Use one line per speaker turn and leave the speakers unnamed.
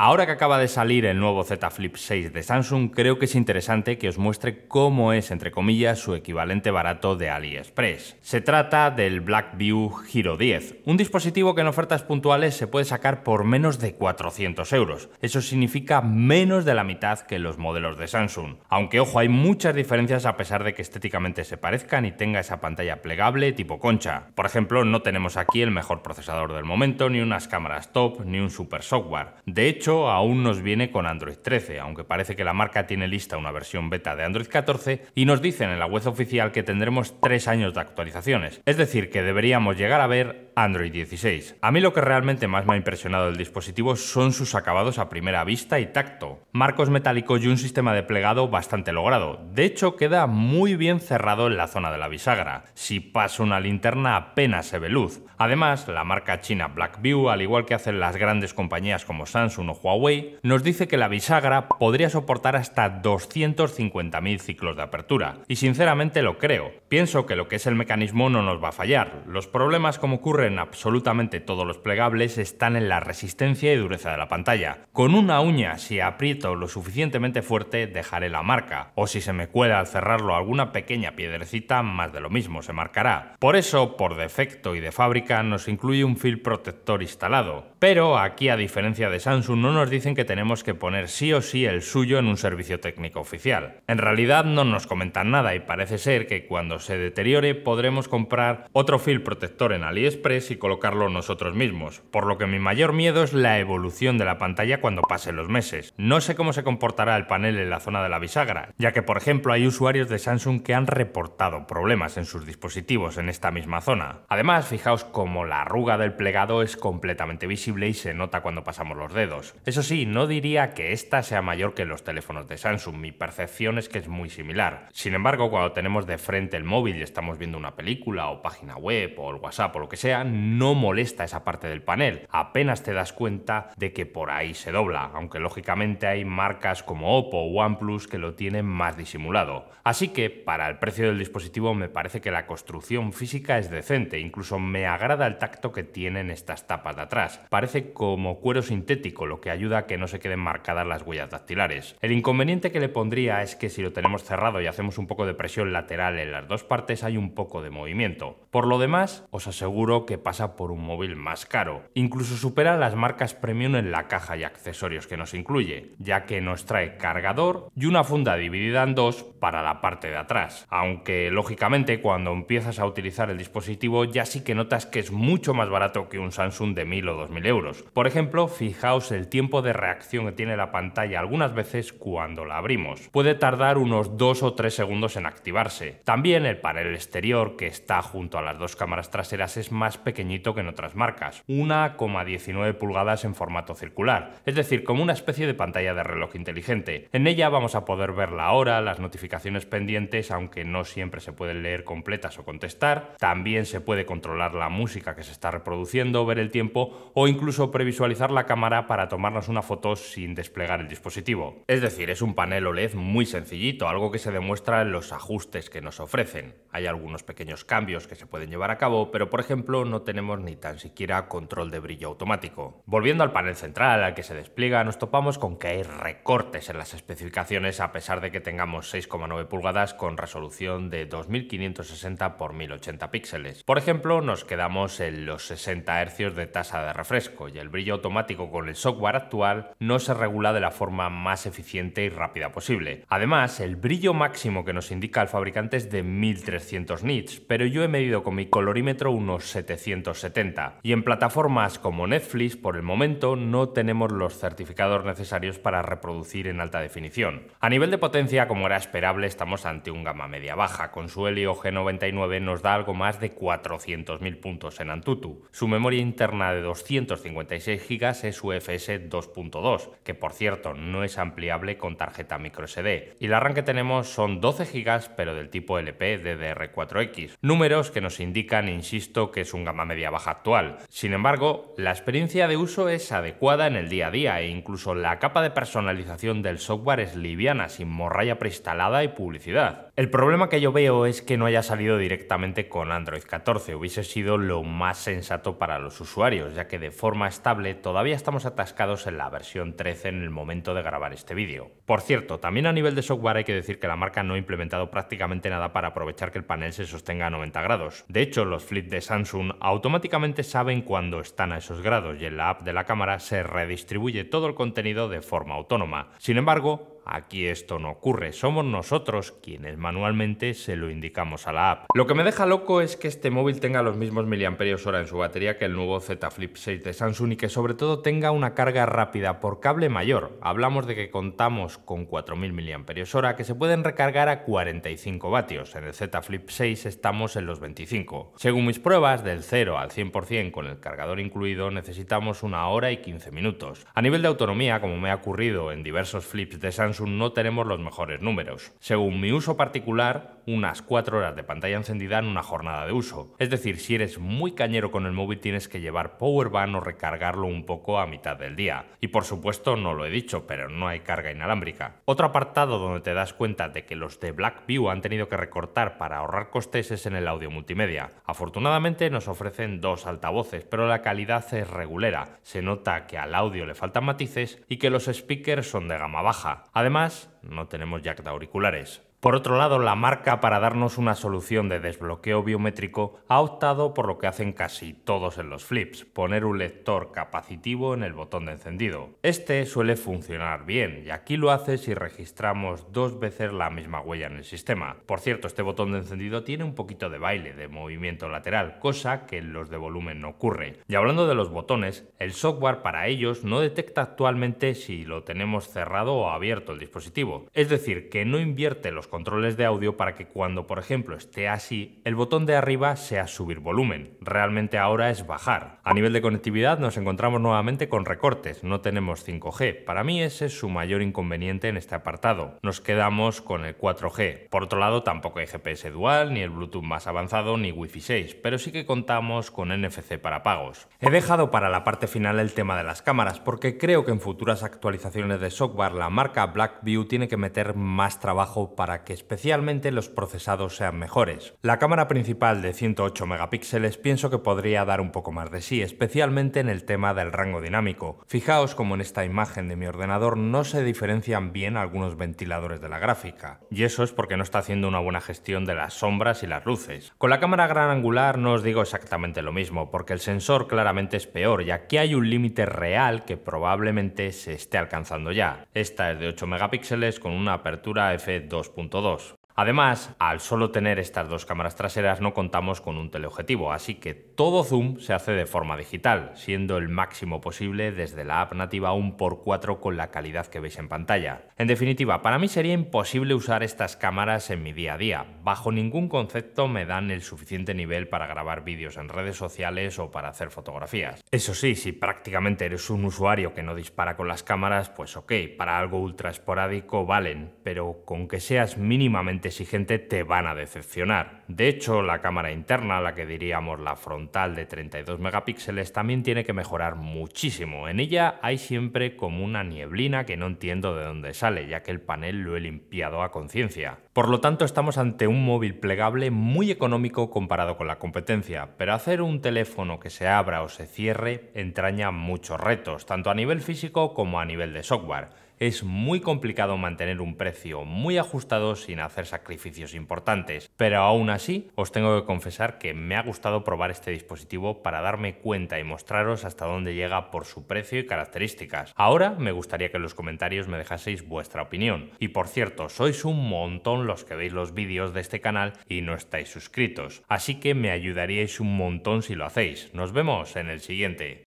Ahora que acaba de salir el nuevo Z Flip 6 de Samsung, creo que es interesante que os muestre cómo es, entre comillas, su equivalente barato de AliExpress. Se trata del BlackView Hero 10, un dispositivo que en ofertas puntuales se puede sacar por menos de 400 euros. Eso significa menos de la mitad que los modelos de Samsung. Aunque, ojo, hay muchas diferencias a pesar de que estéticamente se parezcan y tenga esa pantalla plegable tipo concha. Por ejemplo, no tenemos aquí el mejor procesador del momento, ni unas cámaras top, ni un super software. De hecho, aún nos viene con Android 13, aunque parece que la marca tiene lista una versión beta de Android 14 y nos dicen en la web oficial que tendremos tres años de actualizaciones, es decir, que deberíamos llegar a ver Android 16. A mí lo que realmente más me ha impresionado del dispositivo son sus acabados a primera vista y tacto. Marcos metálicos y un sistema de plegado bastante logrado. De hecho, queda muy bien cerrado en la zona de la bisagra. Si pasa una linterna apenas se ve luz. Además, la marca china Blackview, al igual que hacen las grandes compañías como Samsung o Huawei, nos dice que la bisagra podría soportar hasta 250.000 ciclos de apertura. Y sinceramente lo creo. Pienso que lo que es el mecanismo no nos va a fallar. Los problemas como ocurre en absolutamente todos los plegables están en la resistencia y dureza de la pantalla. Con una uña, si aprieto lo suficientemente fuerte, dejaré la marca, o si se me cuela al cerrarlo alguna pequeña piedrecita, más de lo mismo se marcará. Por eso, por defecto y de fábrica, nos incluye un film protector instalado. Pero aquí, a diferencia de Samsung, no nos dicen que tenemos que poner sí o sí el suyo en un servicio técnico oficial. En realidad no nos comentan nada y parece ser que cuando se deteriore podremos comprar otro film protector en AliExpress y colocarlo nosotros mismos, por lo que mi mayor miedo es la evolución de la pantalla cuando pasen los meses. No sé cómo se comportará el panel en la zona de la bisagra, ya que por ejemplo hay usuarios de Samsung que han reportado problemas en sus dispositivos en esta misma zona. Además, fijaos cómo la arruga del plegado es completamente visible y se nota cuando pasamos los dedos. Eso sí, no diría que esta sea mayor que los teléfonos de Samsung, mi percepción es que es muy similar. Sin embargo, cuando tenemos de frente el móvil y estamos viendo una película o página web o el WhatsApp o lo que sea, no molesta esa parte del panel, apenas te das cuenta de que por ahí se dobla, aunque lógicamente hay marcas como Oppo o OnePlus que lo tienen más disimulado. Así que para el precio del dispositivo me parece que la construcción física es decente, incluso me agrada el tacto que tienen estas tapas de atrás. Parece como cuero sintético, lo que ayuda a que no se queden marcadas las huellas dactilares. El inconveniente que le pondría es que si lo tenemos cerrado y hacemos un poco de presión lateral en las dos partes hay un poco de movimiento. Por lo demás, os aseguro que pasa por un móvil más caro. Incluso supera las marcas premium en la caja y accesorios que nos incluye, ya que nos trae cargador y una funda dividida en dos para la parte de atrás. Aunque lógicamente cuando empiezas a utilizar el dispositivo ya sí que notas que es mucho más barato que un Samsung de 1000 o 2000 euros. Por ejemplo, fijaos el tiempo de reacción que tiene la pantalla algunas veces cuando la abrimos. Puede tardar unos 2 o 3 segundos en activarse. También el panel exterior que está junto a las dos cámaras traseras es más pequeñito que en otras marcas, 1,19 pulgadas en formato circular, es decir, como una especie de pantalla de reloj inteligente. En ella vamos a poder ver la hora, las notificaciones pendientes, aunque no siempre se pueden leer completas o contestar, también se puede controlar la música que se está reproduciendo, ver el tiempo o incluso previsualizar la cámara para tomarnos una foto sin desplegar el dispositivo. Es decir, es un panel OLED muy sencillito, algo que se demuestra en los ajustes que nos ofrecen. Hay algunos pequeños cambios que se pueden llevar a cabo, pero por ejemplo no tenemos ni tan siquiera control de brillo automático. Volviendo al panel central al que se despliega, nos topamos con que hay recortes en las especificaciones a pesar de que tengamos 6,9 pulgadas con resolución de 2560 x 1080 píxeles. Por ejemplo, nos quedamos en los 60 Hz de tasa de refresco y el brillo automático con el software actual no se regula de la forma más eficiente y rápida posible. Además, el brillo máximo que nos indica el fabricante es de 1300 nits, pero yo he medido con mi colorímetro unos 700 170. Y en plataformas como Netflix, por el momento, no tenemos los certificados necesarios para reproducir en alta definición. A nivel de potencia, como era esperable, estamos ante un gama media baja, con su Helio G99 nos da algo más de 400.000 puntos en Antutu. Su memoria interna de 256 GB es UFS 2.2, que por cierto no es ampliable con tarjeta microSD. Y la RAM que tenemos son 12 GB, pero del tipo LP DDR4X, números que nos indican, insisto, que es un gama media-baja actual. Sin embargo, la experiencia de uso es adecuada en el día a día e incluso la capa de personalización del software es liviana, sin morralla preinstalada y publicidad. El problema que yo veo es que no haya salido directamente con Android 14, hubiese sido lo más sensato para los usuarios, ya que de forma estable todavía estamos atascados en la versión 13 en el momento de grabar este vídeo. Por cierto, también a nivel de software hay que decir que la marca no ha implementado prácticamente nada para aprovechar que el panel se sostenga a 90 grados. De hecho, los flips de Samsung automáticamente saben cuando están a esos grados y en la app de la cámara se redistribuye todo el contenido de forma autónoma. Sin embargo, aquí esto no ocurre, somos nosotros quienes manualmente se lo indicamos a la app. Lo que me deja loco es que este móvil tenga los mismos miliamperios hora en su batería que el nuevo Z Flip 6 de Samsung y que sobre todo tenga una carga rápida por cable mayor. Hablamos de que contamos con 4.000 miliamperios hora que se pueden recargar a 45 vatios. En el Z Flip 6 estamos en los 25. Según mis pruebas, del 0 al 100% con el cargador incluido necesitamos una hora y 15 minutos. A nivel de autonomía, como me ha ocurrido en diversos flips de Samsung, no tenemos los mejores números. Según mi uso particular, unas 4 horas de pantalla encendida en una jornada de uso. Es decir, si eres muy cañero con el móvil tienes que llevar powerbank o recargarlo un poco a mitad del día. Y por supuesto, no lo he dicho, pero no hay carga inalámbrica. Otro apartado donde te das cuenta de que los de Blackview han tenido que recortar para ahorrar costes es en el audio multimedia. Afortunadamente nos ofrecen dos altavoces, pero la calidad es regulera. Se nota que al audio le faltan matices y que los speakers son de gama baja. Además, Además, no tenemos jack de auriculares, por otro lado, la marca, para darnos una solución de desbloqueo biométrico, ha optado por lo que hacen casi todos en los flips, poner un lector capacitivo en el botón de encendido. Este suele funcionar bien, y aquí lo hace si registramos dos veces la misma huella en el sistema. Por cierto, este botón de encendido tiene un poquito de baile, de movimiento lateral, cosa que en los de volumen no ocurre. Y hablando de los botones, el software para ellos no detecta actualmente si lo tenemos cerrado o abierto el dispositivo, es decir, que no invierte los controles de audio para que cuando, por ejemplo, esté así, el botón de arriba sea subir volumen. Realmente ahora es bajar. A nivel de conectividad nos encontramos nuevamente con recortes, no tenemos 5G. Para mí ese es su mayor inconveniente en este apartado. Nos quedamos con el 4G. Por otro lado, tampoco hay GPS dual, ni el Bluetooth más avanzado, ni Wi-Fi 6, pero sí que contamos con NFC para pagos. He dejado para la parte final el tema de las cámaras, porque creo que en futuras actualizaciones de software la marca Blackview tiene que meter más trabajo para que especialmente los procesados sean mejores. La cámara principal de 108 megapíxeles pienso que podría dar un poco más de sí, especialmente en el tema del rango dinámico. Fijaos como en esta imagen de mi ordenador no se diferencian bien algunos ventiladores de la gráfica, y eso es porque no está haciendo una buena gestión de las sombras y las luces. Con la cámara gran angular no os digo exactamente lo mismo, porque el sensor claramente es peor, ya que hay un límite real que probablemente se esté alcanzando ya. Esta es de 8 megapíxeles con una apertura f 2 todos. Además, al solo tener estas dos cámaras traseras no contamos con un teleobjetivo, así que todo zoom se hace de forma digital, siendo el máximo posible desde la app nativa 1x4 con la calidad que veis en pantalla. En definitiva, para mí sería imposible usar estas cámaras en mi día a día. Bajo ningún concepto me dan el suficiente nivel para grabar vídeos en redes sociales o para hacer fotografías. Eso sí, si prácticamente eres un usuario que no dispara con las cámaras, pues ok, para algo ultra esporádico valen, pero con que seas mínimamente exigente te van a decepcionar. De hecho, la cámara interna, la que diríamos la frontal de 32 megapíxeles, también tiene que mejorar muchísimo. En ella hay siempre como una nieblina que no entiendo de dónde sale, ya que el panel lo he limpiado a conciencia. Por lo tanto, estamos ante un móvil plegable muy económico comparado con la competencia, pero hacer un teléfono que se abra o se cierre entraña muchos retos, tanto a nivel físico como a nivel de software es muy complicado mantener un precio muy ajustado sin hacer sacrificios importantes, pero aún así os tengo que confesar que me ha gustado probar este dispositivo para darme cuenta y mostraros hasta dónde llega por su precio y características. Ahora me gustaría que en los comentarios me dejaseis vuestra opinión. Y por cierto, sois un montón los que veis los vídeos de este canal y no estáis suscritos, así que me ayudaríais un montón si lo hacéis. Nos vemos en el siguiente.